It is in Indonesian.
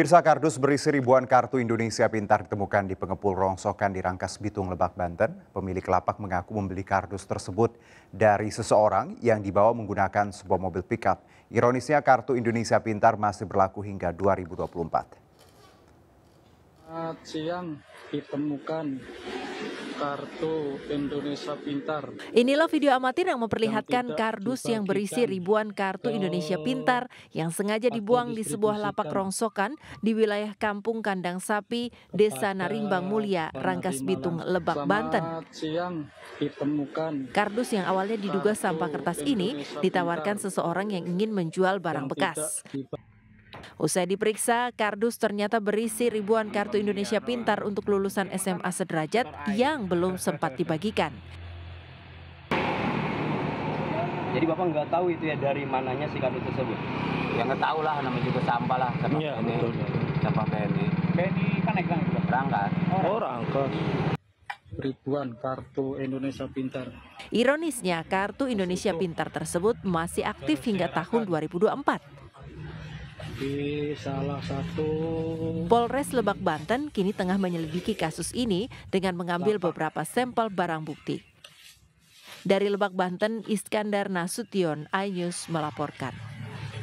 Pirsa kardus berisi ribuan kartu Indonesia Pintar ditemukan di pengepul rongsokan di Rangkas Bitung, Lebak, Banten. Pemilik lapak mengaku membeli kardus tersebut dari seseorang yang dibawa menggunakan sebuah mobil pickup. Ironisnya kartu Indonesia Pintar masih berlaku hingga 2024. siang ditemukan kartu Indonesia Pintar. Inilah video amatir yang memperlihatkan yang kardus yang berisi ribuan kartu Indonesia Pintar yang sengaja dibuang di sebuah lapak rongsokan di wilayah Kampung Kandang Sapi, Desa Narimbang Mulia, Rangkas Bitung, Lebak, Banten. Siang ditemukan. Kardus yang awalnya diduga sampah kertas ini ditawarkan seseorang yang ingin menjual barang bekas. Usai diperiksa, kardus ternyata berisi ribuan kartu Indonesia Pintar untuk lulusan SMA sederajat yang belum sempat dibagikan. Jadi Bapak nggak tahu itu ya dari mananya si kartu tersebut? Ya nggak tahu lah, namanya juga sampah lah. Sampah iya, betul. Sampah BNI? BNI kan naik kan? Rangkas. Oh, rangkas ribuan kartu Indonesia Pintar. Ironisnya, kartu Indonesia Pintar tersebut masih aktif hingga tahun 2024 di salah satu Polres Lebak Banten kini tengah menyelidiki kasus ini dengan mengambil beberapa sampel barang bukti. Dari Lebak Banten, Iskandar Nasution, iNews melaporkan.